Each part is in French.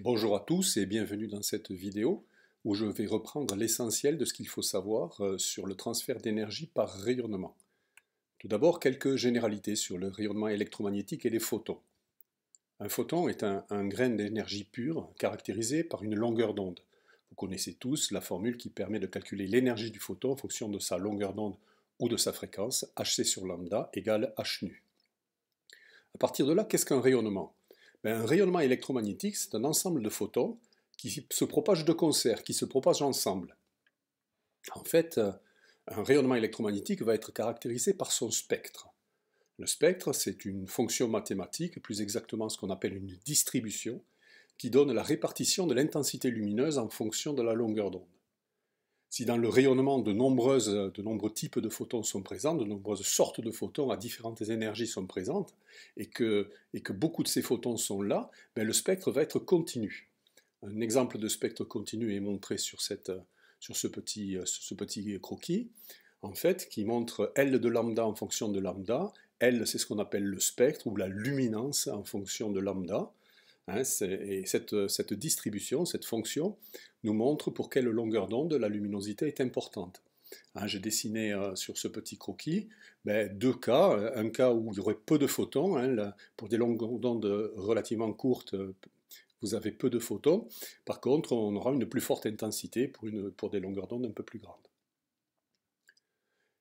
Bonjour à tous et bienvenue dans cette vidéo où je vais reprendre l'essentiel de ce qu'il faut savoir euh, sur le transfert d'énergie par rayonnement. Tout d'abord, quelques généralités sur le rayonnement électromagnétique et les photons. Un photon est un, grain d'énergie pure caractérisé par une longueur d'onde. Vous connaissez tous la formule qui permet de calculer l'énergie du photon en fonction de sa longueur d'onde ou de sa fréquence, hc sur lambda égale h nu. À partir de là, qu'est-ce qu'un rayonnement un rayonnement électromagnétique, c'est un ensemble de photons qui se propagent de concert, qui se propagent ensemble. En fait, euh, un rayonnement électromagnétique va être caractérisé par son spectre. Le spectre, c'est une fonction mathématique, plus exactement ce qu'on appelle une distribution, qui donne la répartition de l'intensité lumineuse en fonction de la longueur d'onde. Si dans le rayonnement de, nombreuses, de nombreux types de photons sont présents, de nombreuses sortes de photons à différentes énergies sont présentes, et que, et que beaucoup de ces photons sont là, ben le spectre va être continu. Un exemple de spectre continu est montré sur, cette, sur ce, petit, ce petit croquis, en fait, qui montre L de lambda en fonction de lambda. L, c'est ce qu'on appelle le spectre ou la luminance en fonction de lambda. Hein, et cette, distribution, cette fonction, nous montre pour quelle longueur d'onde la luminosité est importante. Hein, j'ai dessiné euh, sur ce petit croquis ben, deux cas. Euh, un cas où il y aurait peu de photons. Hein, pour des longueurs d'onde relativement courtes, euh, vous avez peu de photons. Par contre, on aura une plus forte intensité pour, des longueurs d'onde un peu plus grandes.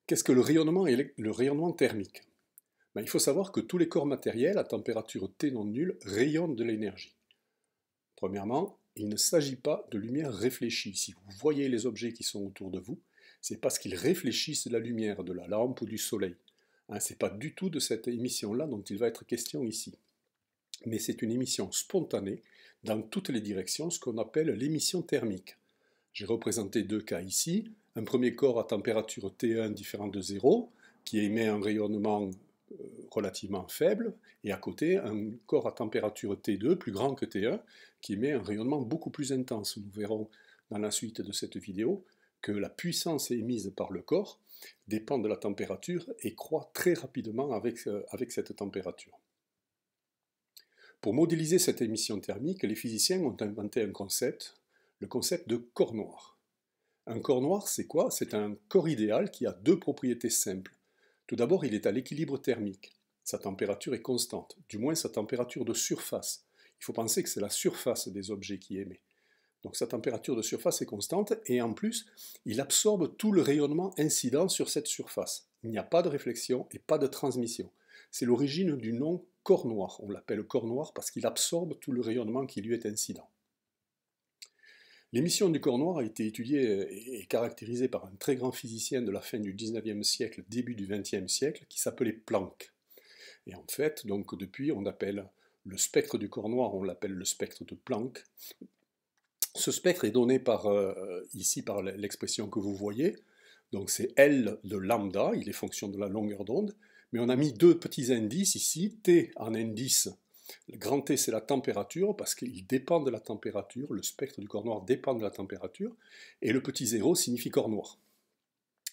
Qu'est-ce que le rayonnement thermique ben, il faut savoir que tous les corps matériels à température T non nulle rayonnent de l'énergie. Premièrement, il ne s'agit pas de lumière réfléchie. Si vous voyez les objets qui sont autour de vous, c'est parce qu'ils réfléchissent la lumière de la lampe ou du soleil. Hein, ce n'est pas du tout de cette émission-là dont il va être question ici. Mais c'est une émission spontanée dans toutes les directions, ce qu'on appelle l'émission thermique. J'ai représenté deux cas ici. Un premier corps à température T1 différent de 0, qui émet un rayonnement euh, relativement faible, et à côté un corps à température T2 plus grand que T1 qui émet un rayonnement beaucoup plus intense. Nous verrons dans la suite de cette vidéo que la puissance émise par le corps dépend de la température et croît très rapidement avec, euh, avec cette température. Pour modéliser cette émission thermique, les physiciens ont inventé un concept, le concept de corps noir. Un corps noir, c'est quoi C'est un corps idéal qui a deux propriétés simples tout d'abord, il est à l'équilibre thermique. Sa température est constante, du moins sa température de surface. Il faut penser que c'est la surface des objets qui émet. Donc sa température de surface est constante et en plus, il absorbe tout le rayonnement incident sur cette surface. Il n'y a pas de réflexion et pas de transmission. C'est l'origine du nom corps noir. On l'appelle corps noir parce qu'il absorbe tout le rayonnement qui lui est incident. L'émission du corps noir a été étudiée euh, et caractérisée par un très grand physicien de la fin du 19e siècle, début du 20e siècle, qui s'appelait Planck. Et en fait, donc depuis, on appelle le spectre du corps noir, on l'appelle le spectre de Planck. Ce spectre est donné par, euh, euh, ici par l'expression que vous voyez, donc c'est L de lambda, il est fonction de la longueur d'onde, mais on a mis deux petits indices ici, T en indice le grand T, c'est la température, parce qu'il dépend de la température, le spectre du corps noir dépend de la température, et le petit zéro signifie corps noir.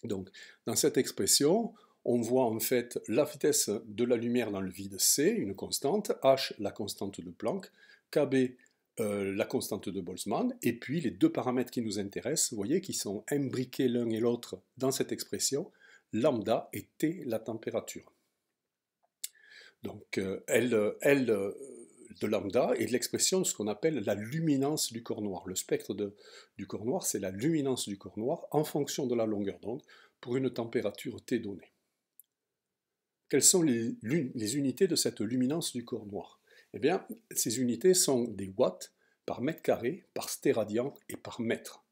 Donc, dans cette expression, on voit en fait la vitesse de la lumière dans le vide C, une constante, H, la constante de Planck, KB, euh, la constante de Boltzmann, et puis les deux paramètres qui nous intéressent, vous voyez, qui sont imbriqués l'un et l'autre dans cette expression, lambda et T, la température. Donc euh, L, euh, L euh, de lambda est de l'expression de ce qu'on appelle la luminance du corps noir. Le spectre du corps noir, c'est la luminance du corps noir en fonction de la longueur d'onde pour une température T donnée. Quelles sont les, unités de cette luminance du corps noir Eh bien, ces unités sont des watts par mètre carré, par stéradian et par mètre.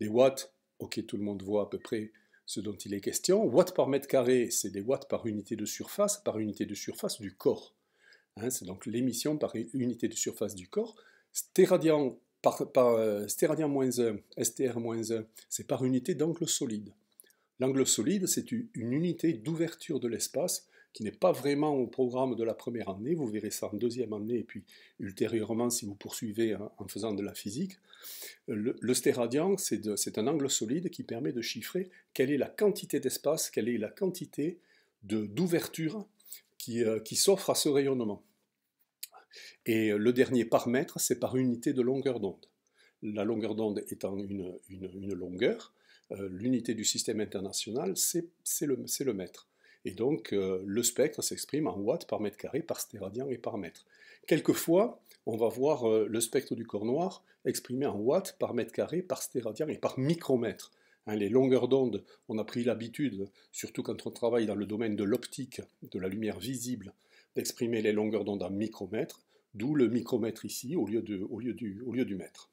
Des watts, ok, tout le monde voit à peu près ce dont il est question. Watts par mètre carré, c'est des watts par unité de surface, par unité de surface du corps. Hein, c'est donc l'émission par unité de surface du corps. Stéradian, par, 1, STR 1, c'est par unité d'angle solide. L'angle solide, c'est une unité d'ouverture de l'espace qui n'est pas vraiment au programme de la première année, vous verrez ça en deuxième année, et puis ultérieurement, si vous poursuivez hein, en faisant de la physique, le, le stéradian, c'est un angle solide qui permet de chiffrer quelle est la quantité d'espace, quelle est la quantité d'ouverture euh, qui, s'offre à ce rayonnement. Et le dernier par mètre, c'est par unité de longueur d'onde. La longueur d'onde étant une, longueur, euh, l'unité du système international, c'est le mètre. Et donc, euh, le spectre s'exprime en watts par mètre carré, par stéradian et par mètre. Quelquefois, on va voir euh, le spectre du corps noir exprimé en watts par mètre carré, par stéradian et par micromètre. Hein, les longueurs d'onde, on a pris l'habitude, surtout quand on travaille dans le domaine de l'optique, de la lumière visible, d'exprimer les longueurs d'onde en micromètre, d'où le micromètre ici au lieu, du, mètre.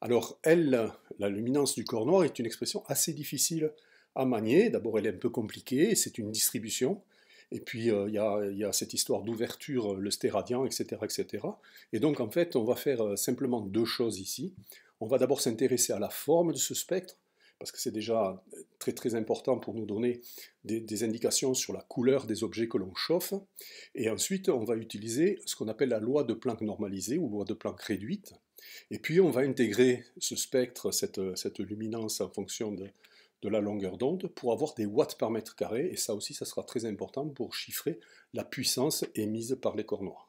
Alors, L, la luminance du corps noir est une expression assez difficile à manier. D'abord, elle est un peu compliquée, c'est une distribution. Et puis, euh, il y, a cette histoire d'ouverture, euh, le stéradian, etc., etc. Et donc, en fait, on va faire euh, simplement deux choses ici. On va d'abord s'intéresser à la forme de ce spectre, parce que c'est déjà très très important pour nous donner des, indications sur la couleur des objets que l'on chauffe. Et ensuite, on va utiliser ce qu'on appelle la loi de Planck normalisée ou loi de Planck réduite. Et puis, on va intégrer ce spectre, cette luminance en fonction de, de la longueur d'onde pour avoir des watts par mètre carré, et ça aussi, ça sera très important pour chiffrer la puissance émise par les corps noirs.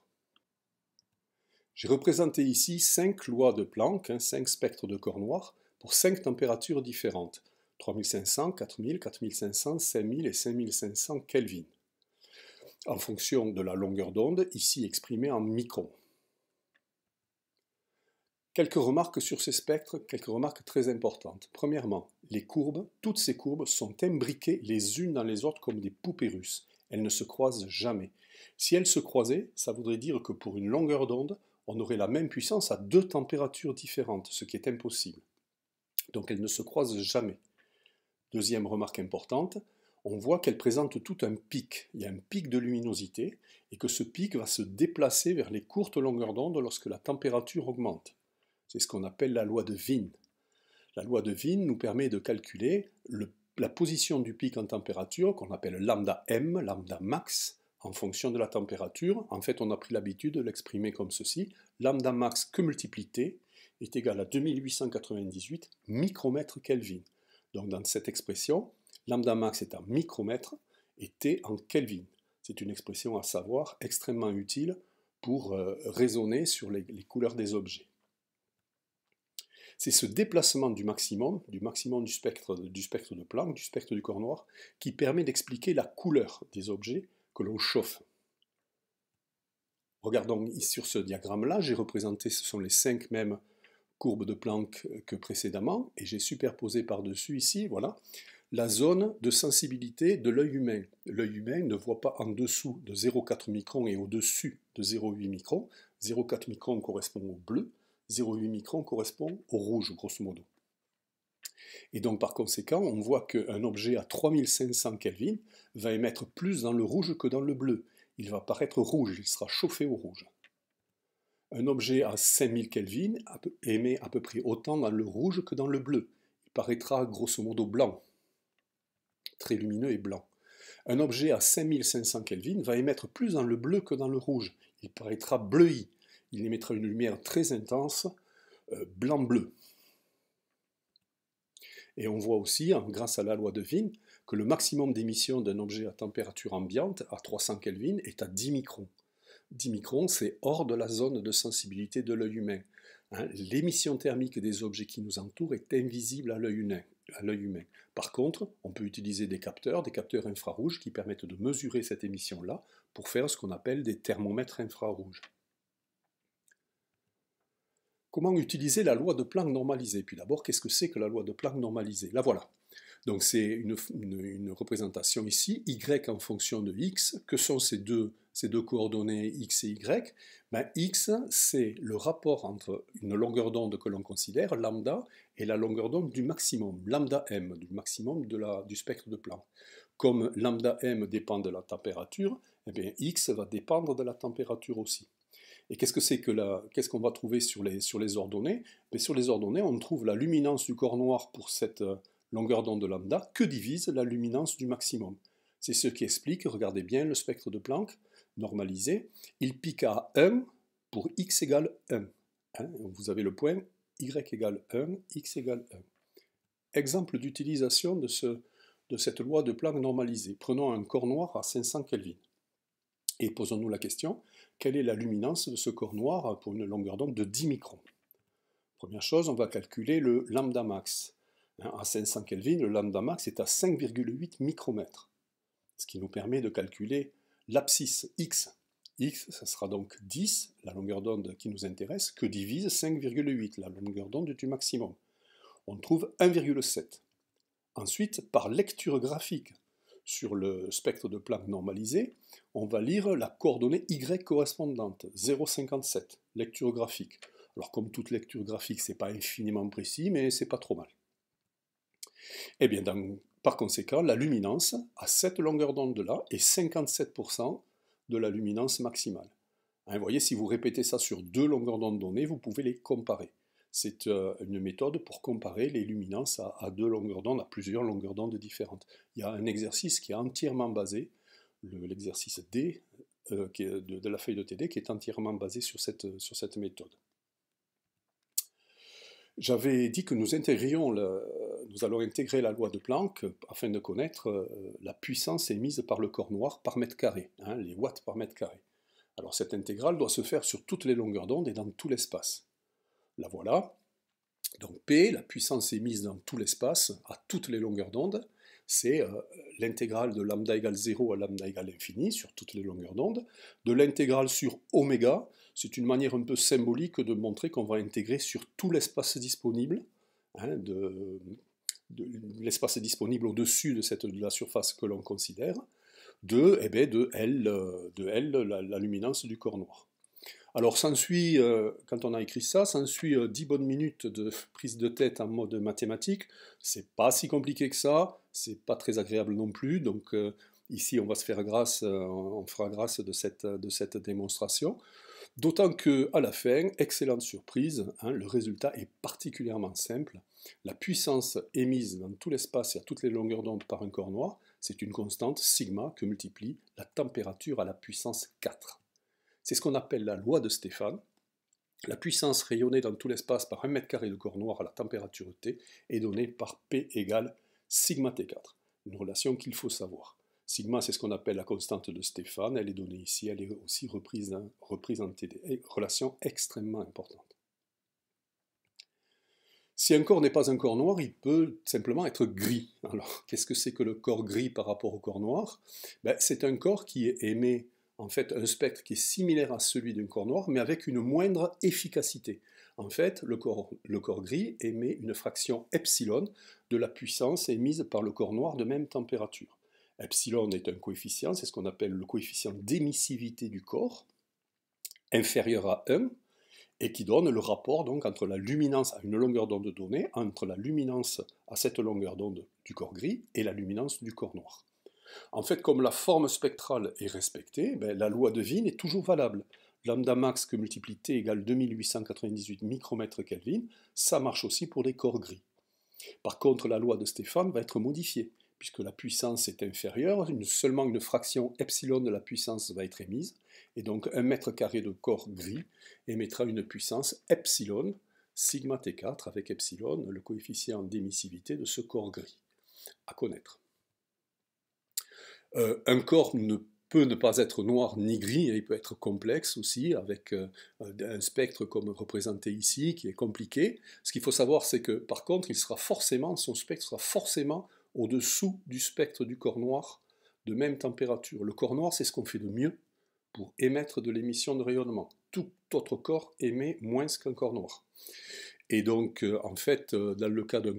J'ai représenté ici cinq lois de Planck, hein, cinq spectres de corps noirs, pour cinq températures différentes, 3500, 4000, 4500, 5000 et 5500 Kelvin, en fonction de la longueur d'onde, ici exprimée en microns. Quelques remarques sur ces spectres, quelques remarques très importantes. Premièrement, les courbes, toutes ces courbes sont imbriquées les unes dans les autres comme des poupées russes. Elles ne se croisent jamais. Si elles se croisaient, ça voudrait dire que pour une longueur d'onde, on aurait la même puissance à deux températures différentes, ce qui est impossible. Donc elles ne se croisent jamais. Deuxième remarque importante, on voit qu'elles présentent tout un pic. Il y a un pic de luminosité et que ce pic va se déplacer vers les courtes longueurs d'onde lorsque la température augmente. C'est ce qu'on appelle la loi de Wien. La loi de Wien nous permet de calculer la position du pic en température, qu'on appelle lambda m, lambda max, en fonction de la température. En fait, on a pris l'habitude de l'exprimer comme ceci. Lambda max que multiplie est égal à 2898 micromètres Kelvin. Donc dans cette expression, lambda max est en micromètres et T en Kelvin. C'est une expression à savoir extrêmement utile pour euh, raisonner sur les couleurs des objets. C'est ce déplacement du maximum, du maximum du spectre, du spectre de Planck, du spectre du corps noir, qui permet d'expliquer la couleur des objets que l'on chauffe. Regardons sur ce diagramme-là, j'ai représenté, ce sont les cinq mêmes courbes de Planck que précédemment, et j'ai superposé par-dessus ici, voilà, la zone de sensibilité de l'œil humain. L'œil humain ne voit pas en dessous de 0,4 microns et au-dessus de 0,8 microns. 0,4 microns correspond au bleu, 0,8 micron correspond au rouge, grosso modo. Et donc par conséquent, on voit qu'un objet à 3500 Kelvin va émettre plus dans le rouge que dans le bleu. Il va paraître rouge, il sera chauffé au rouge. Un objet à 5000 Kelvin émet à peu près autant dans le rouge que dans le bleu. Il paraîtra grosso modo blanc, très lumineux et blanc. Un objet à 5500 Kelvin va émettre plus dans le bleu que dans le rouge. Il paraîtra bleuï il émettra une lumière très intense, euh, blanc-bleu. Et on voit aussi, hein, grâce à la loi de Wien, que le maximum d'émission d'un objet à température ambiante, à 300 Kelvin, est à 10 microns. 10 microns, c'est hors de la zone de sensibilité de l'œil humain. Hein, l'émission thermique des objets qui nous entourent est invisible à l'œil humain. Par contre, on peut utiliser des capteurs, des capteurs infrarouges qui permettent de mesurer cette émission-là pour faire ce qu'on appelle des thermomètres infrarouges. Comment utiliser la loi de Planck normalisée Puis d'abord, qu'est-ce que c'est que la loi de Planck normalisée La voilà. Donc c'est une, représentation ici, y en fonction de x. Que sont ces deux, coordonnées x et y ben, X, c'est le rapport entre une longueur d'onde que l'on considère, lambda, et la longueur d'onde du maximum, lambda m, du maximum de du spectre de Planck. Comme lambda m dépend de la température, eh bien, x va dépendre de la température aussi. Et qu'est-ce que c'est que la, qu'est-ce qu'on va trouver sur les, sur les ordonnées Mais Sur les ordonnées, on trouve la luminance du corps noir pour cette euh, longueur d'onde lambda que divise la luminance du maximum. C'est ce qui explique, regardez bien, le spectre de Planck normalisé. Il pique à 1 pour x égale 1. Hein. vous avez le point y égale 1, x égale 1. Exemple d'utilisation de, ce, de cette loi de Planck normalisée. Prenons un corps noir à 500 Kelvin. Et posons-nous la question, quelle est la luminance de ce corps noir pour une longueur d'onde de 10 microns Première chose, on va calculer le lambda max. Hein, à 500 Kelvin, le lambda max est à 5,8 micromètres, ce qui nous permet de calculer l'abscisse x. x, ça sera donc 10, la longueur d'onde qui nous intéresse, que divise 5,8, la longueur d'onde du maximum. On trouve 1,7. Ensuite, par lecture graphique, sur le spectre de Planck normalisé, on va lire la coordonnée Y correspondante, 0,57, lecture graphique. Alors comme toute lecture graphique, c'est pas infiniment précis, mais c'est pas trop mal. Et eh bien par conséquent, la luminance à cette longueur d'onde là est 57% de la luminance maximale. Hein, vous voyez, si vous répétez ça sur deux longueurs d'onde données, vous pouvez les comparer. C'est euh, une méthode pour comparer les luminances à, deux longueurs d'onde, à plusieurs longueurs d'onde différentes. Il y a un exercice qui est entièrement basé, l'exercice D euh, de, la feuille de TD, qui est entièrement basé sur cette, méthode. J'avais dit que nous allons intégrer la loi de Planck afin de connaître euh, la puissance émise par le corps noir par mètre carré, hein, les watts par mètre carré. Alors cette intégrale doit se faire sur toutes les longueurs d'onde et dans tout l'espace la voilà. Donc P, la puissance émise dans tout l'espace, à toutes les longueurs d'onde, c'est euh, l'intégrale de lambda égale 0 à lambda égale infini sur toutes les longueurs d'onde, de l'intégrale sur oméga, c'est une manière un peu symbolique de montrer qu'on va intégrer sur tout l'espace disponible, hein, de, l'espace disponible au-dessus de, cette, la surface que l'on considère, de, eh ben, de L, euh, de L la luminance du corps noir. Alors s'ensuit, euh, quand on a écrit ça, s'ensuit suit euh, 10 bonnes minutes de prise de tête en mode mathématique. C'est pas si compliqué que ça, c'est pas très agréable non plus. Donc euh, ici, on va se faire grâce, on fera grâce de cette, démonstration. D'autant que à la fin, excellente surprise, hein, le résultat est particulièrement simple. La puissance émise dans tout l'espace et à toutes les longueurs d'onde par un corps noir, c'est une constante sigma que multiplie la température à la puissance 4. C'est ce qu'on appelle la loi de Stéphane. La puissance rayonnée dans tout l'espace par un mètre carré de corps noir à la température T est donnée par P égale sigma T4, une relation qu'il faut savoir. Sigma, c'est ce qu'on appelle la constante de Stéphane, elle est donnée ici, elle est aussi reprise, en TD, relation extrêmement importante. Si un corps n'est pas un corps noir, il peut simplement être gris. Alors, qu'est-ce que c'est que le corps gris par rapport au corps noir ben, C'est un corps qui est en fait un spectre qui est similaire à celui d'un corps noir, mais avec une moindre efficacité. En fait, le corps, gris émet une fraction epsilon de la puissance émise par le corps noir de même température. Epsilon est un coefficient, c'est ce qu'on appelle le coefficient d'émissivité du corps, inférieur à 1, et qui donne le rapport donc entre la luminance à une longueur d'onde donnée, entre la luminance à cette longueur d'onde du corps gris et la luminance du corps noir. En fait, comme la forme spectrale est respectée, ben, la loi de Wien est toujours valable. Lambda max que multiplie T égale 2898 micromètres Kelvin, ça marche aussi pour les corps gris. Par contre, la loi de Stéphane va être modifiée, puisque la puissance est inférieure, seulement une fraction epsilon de la puissance va être émise, et donc un mètre carré de corps gris émettra une puissance epsilon, sigma T4 avec epsilon, le coefficient d'émissivité de ce corps gris, à connaître. Euh, un corps ne peut ne pas être noir ni gris, hein, il peut être complexe aussi, avec euh, un spectre comme représenté ici, qui est compliqué. Ce qu'il faut savoir, c'est que par contre, il sera forcément, son spectre sera forcément au-dessous du spectre du corps noir de même température. Le corps noir, c'est ce qu'on fait de mieux pour émettre de l'émission de rayonnement. Tout autre corps émet moins qu'un corps noir. Et donc, euh, en fait, dans le cas d'un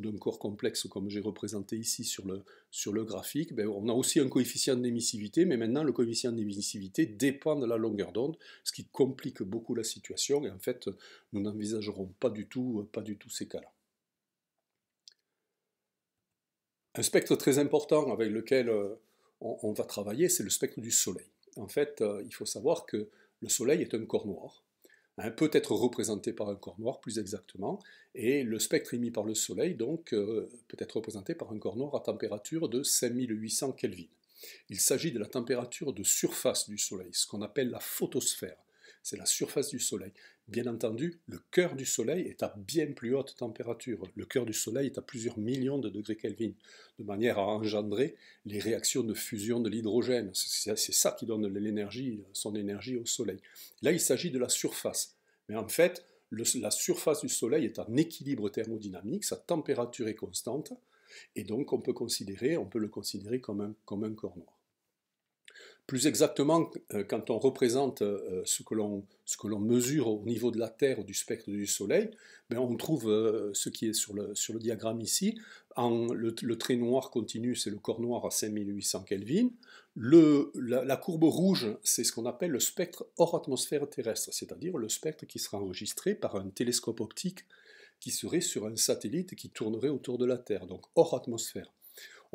d'un corps complexe comme j'ai représenté ici sur le, sur le graphique, ben on a aussi un coefficient d'émissivité, mais maintenant le coefficient d'émissivité dépend de la longueur d'onde, ce qui complique beaucoup la situation, et en fait, nous n'envisagerons pas du tout, pas du tout ces cas-là. Un spectre très important avec lequel euh, on, on va travailler, c'est le spectre du Soleil. En fait, euh, il faut savoir que le Soleil est un corps noir, Hein, peut être représenté par un corps noir plus exactement, et le spectre émis par le Soleil donc euh, peut être représenté par un corps noir à température de 5800 Kelvin. Il s'agit de la température de surface du Soleil, ce qu'on appelle la photosphère c'est la surface du Soleil. Bien entendu, le cœur du Soleil est à bien plus haute température. Le cœur du Soleil est à plusieurs millions de degrés Kelvin, de manière à engendrer les réactions de fusion de l'hydrogène. C'est ça qui donne l'énergie, son énergie au Soleil. Là, il s'agit de la surface. Mais en fait, la surface du Soleil est en équilibre thermodynamique, sa température est constante, et donc on peut, considérer, on peut le considérer comme comme un corps noir. Plus exactement, euh, quand on représente euh, euh, ce que l'on mesure au niveau de la Terre ou du spectre du Soleil, ben on trouve ce qui est sur le, sur le diagramme ici. le, trait noir continu, c'est le corps noir à 5800 Kelvin. la, courbe rouge, c'est ce qu'on appelle le spectre hors atmosphère terrestre, c'est-à-dire le spectre qui sera enregistré par un télescope optique qui serait sur un satellite qui tournerait autour de la Terre, donc hors atmosphère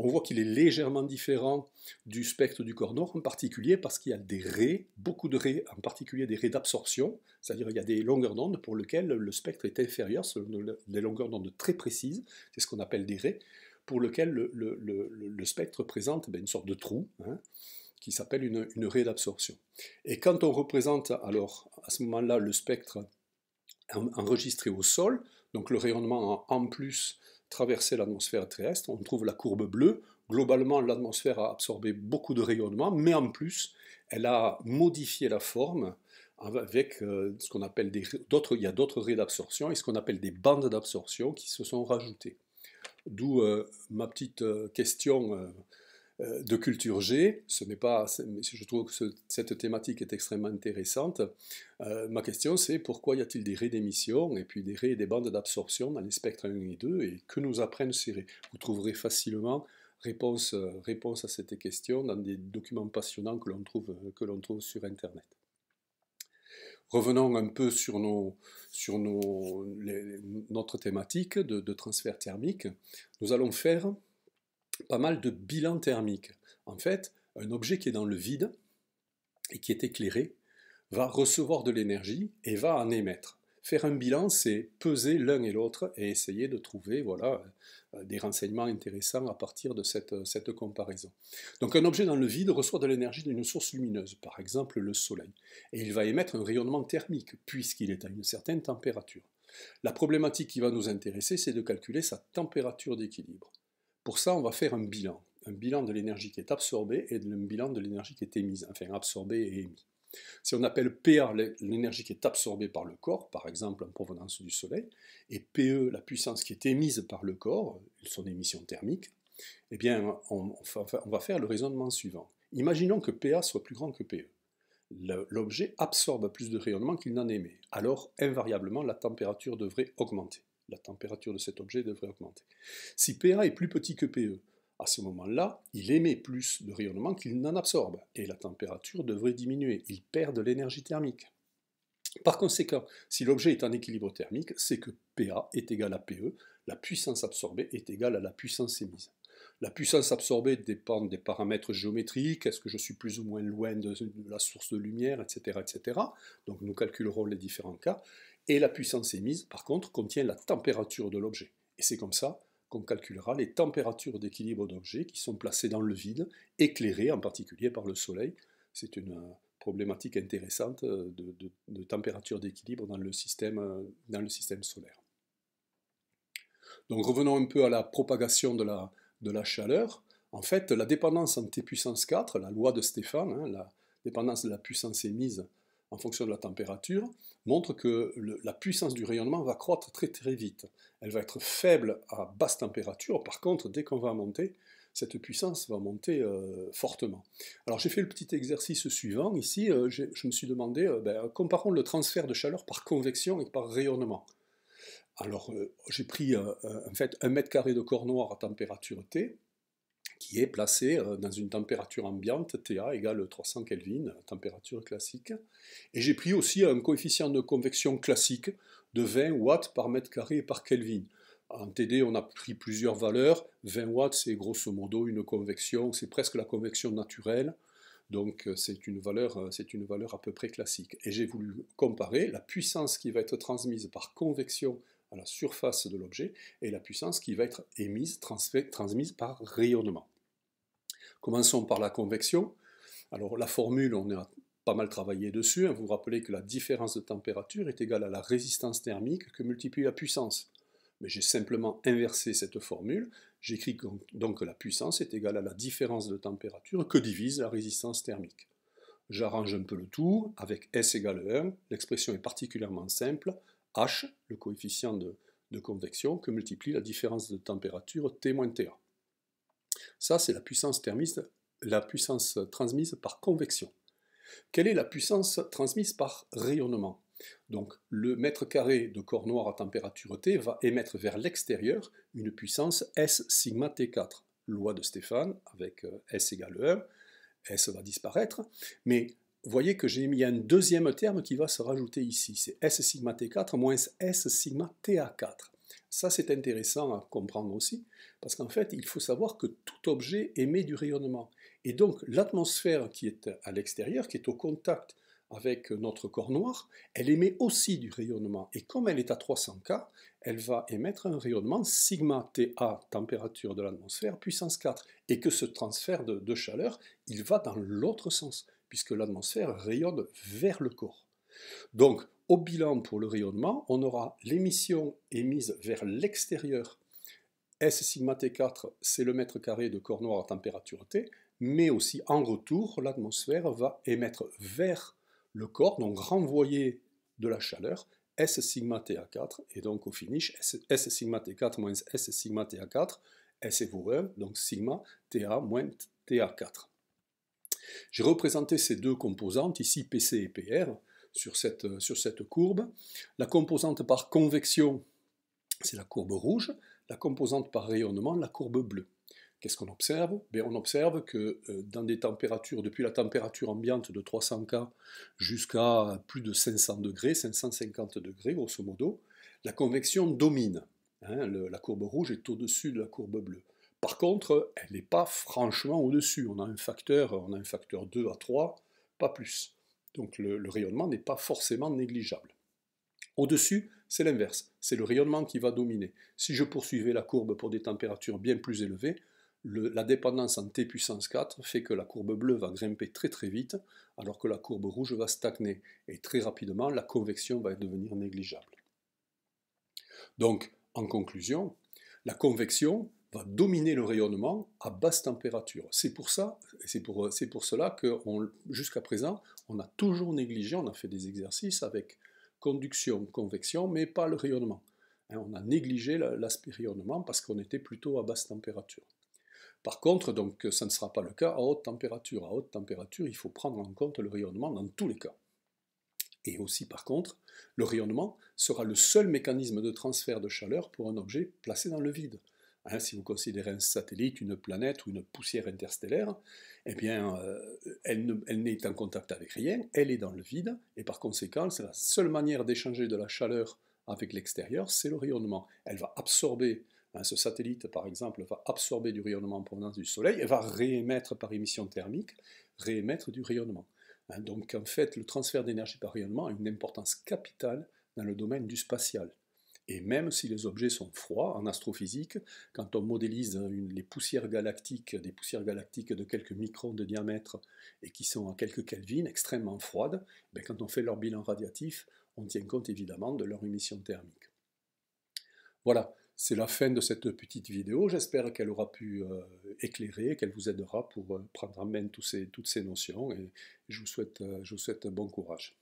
on voit qu'il est légèrement différent du spectre du corps nord, en particulier parce qu'il y a des raies, beaucoup de raies, en particulier des raies d'absorption, c'est-à-dire il y a des longueurs d'onde pour lesquelles le spectre est inférieur, sont des longueurs d'onde très précises, c'est ce qu'on appelle des raies, pour lesquelles le, spectre présente ben, une sorte de trou. Hein, qui s'appelle une, une raie d'absorption. Et quand on représente alors à ce moment-là le spectre enregistré au sol, donc le rayonnement en plus traverser l'atmosphère terrestre. On trouve la courbe bleue. Globalement, l'atmosphère a absorbé beaucoup de rayonnement, mais en plus, elle a modifié la forme avec euh, ce qu'on appelle des, d'autres, il y a d'autres raies d'absorption et ce qu'on appelle des bandes d'absorption qui se sont rajoutées. D'où euh, ma petite euh, question euh, de culture G. Ce n'est pas, je trouve que cette thématique est extrêmement intéressante. Euh, ma question, c'est pourquoi y a-t-il des raies d'émission et puis des raies et des bandes d'absorption dans les spectres 1 et 2 et que nous apprennent ces raies Vous trouverez facilement réponse, euh, réponse à cette question dans des documents passionnants que l'on trouve, que l'on trouve sur Internet. Revenons un peu sur, nos, sur nos, notre thématique de, de transfert thermique. Nous allons faire pas mal de bilans thermiques. En fait, un objet qui est dans le vide et qui est éclairé va recevoir de l'énergie et va en émettre. Faire un bilan, c'est peser l'un et l'autre et essayer de trouver voilà, euh, des renseignements intéressants à partir de cette, euh, cette comparaison. Donc un objet dans le vide reçoit de l'énergie d'une source lumineuse, par exemple le Soleil, et il va émettre un rayonnement thermique puisqu'il est à une certaine température. La problématique qui va nous intéresser, c'est de calculer sa température d'équilibre. Pour ça, on va faire un bilan, un bilan de l'énergie qui est absorbée et un bilan de l'énergie qui est émise, enfin absorbée et émise. Si on appelle PA l'énergie qui est absorbée par le corps, par exemple en provenance du Soleil, et PE la puissance qui est émise par le corps, son émission thermique, eh bien on, on va faire le raisonnement suivant. Imaginons que PA soit plus grand que PE. L'objet absorbe plus de rayonnement qu'il n'en émet, alors invariablement la température devrait augmenter la température de cet objet devrait augmenter. Si PA est plus petit que PE, à ce moment-là, il émet plus de rayonnement qu'il n'en absorbe, et la température devrait diminuer, il perd de l'énergie thermique. Par conséquent, si l'objet est en équilibre thermique, c'est que PA est égal à PE, la puissance absorbée est égale à la puissance émise. La puissance absorbée dépend des paramètres géométriques, est-ce que je suis plus ou moins loin de la source de lumière, etc. etc. Donc nous calculerons les différents cas, et la puissance émise, par contre, contient la température de l'objet. Et c'est comme ça qu'on calculera les températures d'équilibre d'objets qui sont placés dans le vide, éclairés en particulier par le soleil. C'est une euh, problématique intéressante euh, de, température d'équilibre dans, le système, euh, dans le système solaire. Donc revenons un peu à la propagation de la, chaleur. En fait, la dépendance en T puissance 4, la loi de Stéphane, hein, la dépendance de la puissance émise en fonction de la température, montre que la puissance du rayonnement va croître très très vite. Elle va être faible à basse température, par contre, dès qu'on va monter, cette puissance va monter euh, fortement. Alors j'ai fait le petit exercice suivant, ici euh, je me suis demandé, euh, ben, comparons le transfert de chaleur par convection et par rayonnement. Alors j'ai pris en fait un mètre carré de corps noir à température T, qui est placé euh, dans une température ambiante, TA égale 300 Kelvin, température classique. Et j'ai pris aussi un coefficient de convection classique de 20 watts par mètre carré par Kelvin. En TD, on a pris plusieurs valeurs. 20 watts, c'est grosso modo une convection, c'est presque la convection naturelle. Donc euh, c'est une, valeur, euh, c'est une valeur à peu près classique. Et j'ai voulu comparer la puissance qui va être transmise par convection à la surface de l'objet et la puissance qui va être émise, transmise par rayonnement. Commençons par la convection. Alors la formule, on a pas mal travaillé dessus. Hein. Vous vous rappelez que la différence de température est égale à la résistance thermique que multiplie la puissance. Mais j'ai simplement inversé cette formule. J'écris donc que la puissance est égale à la différence de température que divise la résistance thermique. J'arrange un peu le tout avec S égale 1. L'expression est particulièrement simple. H, le coefficient de, convection, que multiplie la différence de température T-TA. Ça, c'est la puissance thermiste, la puissance transmise par convection. Quelle est la puissance transmise par rayonnement Donc, le mètre carré de corps noir à température T va émettre vers l'extérieur une puissance S sigma T4. Loi de Stéphane avec euh, S égale 1, e S va disparaître, mais voyez que j'ai mis un deuxième terme qui va se rajouter ici, c'est S sigma T4 moins S sigma TA4. Ça, c'est intéressant à comprendre aussi, parce qu'en fait, il faut savoir que tout objet émet du rayonnement. Et donc, l'atmosphère qui est à l'extérieur, qui est au contact avec notre corps noir, elle émet aussi du rayonnement. Et comme elle est à 300K, elle va émettre un rayonnement sigma TA, température de l'atmosphère, puissance 4. Et que ce transfert de, chaleur, il va dans l'autre sens, puisque l'atmosphère rayonne vers le corps. Donc, au bilan pour le rayonnement, on aura l'émission émise vers l'extérieur. S sigma T4, c'est le mètre carré de corps noir à température T, mais aussi en retour, l'atmosphère va émettre vers le corps, donc renvoyer de la chaleur, S sigma TA4, et donc au finish, S, sigma T4 moins S sigma t 4 S évolue, donc sigma TA moins TA4. J'ai représenté ces deux composantes, ici PC et PR, euh, sur cette, courbe. La composante par convection, c'est la courbe rouge. La composante par rayonnement, la courbe bleue. Qu'est-ce qu'on observe ben, On observe que euh, dans des températures, depuis la température ambiante de 300 K jusqu'à plus de 500 degrés, 550 degrés grosso modo, la convection domine. Hein, la courbe rouge est au-dessus de la courbe bleue. Par contre, elle n'est pas franchement au-dessus. On a un facteur, on a un facteur 2 à 3, pas plus. Donc le, rayonnement n'est pas forcément négligeable. Au-dessus, c'est l'inverse, c'est le rayonnement qui va dominer. Si je poursuivais la courbe pour des températures bien plus élevées, la dépendance en T puissance 4 fait que la courbe bleue va grimper très très vite, alors que la courbe rouge va stagner, et très rapidement la convection va devenir négligeable. Donc, en conclusion, la convection, va dominer le rayonnement à basse température. C'est pour ça, c'est pour, pour, cela que jusqu'à présent, on a toujours négligé, on a fait des exercices avec conduction, convection, mais pas le rayonnement. Hein, on a négligé l'aspect rayonnement parce qu'on était plutôt à basse température. Par contre, donc, ça ne sera pas le cas à haute température. À haute température, il faut prendre en compte le rayonnement dans tous les cas. Et aussi, par contre, le rayonnement sera le seul mécanisme de transfert de chaleur pour un objet placé dans le vide. Hein, si vous considérez un satellite, une planète ou une poussière interstellaire, eh bien, euh, elle n'est en contact avec rien, elle est dans le vide, et par conséquent, c'est la seule manière d'échanger de la chaleur avec l'extérieur, c'est le rayonnement. Elle va absorber, hein, ce satellite par exemple, va absorber du rayonnement en provenance du Soleil, et va réémettre par émission thermique, réémettre du rayonnement. Hein, donc en fait, le transfert d'énergie par rayonnement a une importance capitale dans le domaine du spatial. Et même si les objets sont froids, en astrophysique, quand on modélise les poussières galactiques, des poussières galactiques de quelques microns de diamètre et qui sont à quelques Kelvin, extrêmement froides, ben, quand on fait leur bilan radiatif, on tient compte évidemment de leur émission thermique. Voilà, c'est la fin de cette petite vidéo. J'espère qu'elle aura pu euh, éclairer, qu'elle vous aidera pour euh, prendre en main toutes ces notions. Et je vous souhaite, euh, je vous souhaite bon courage.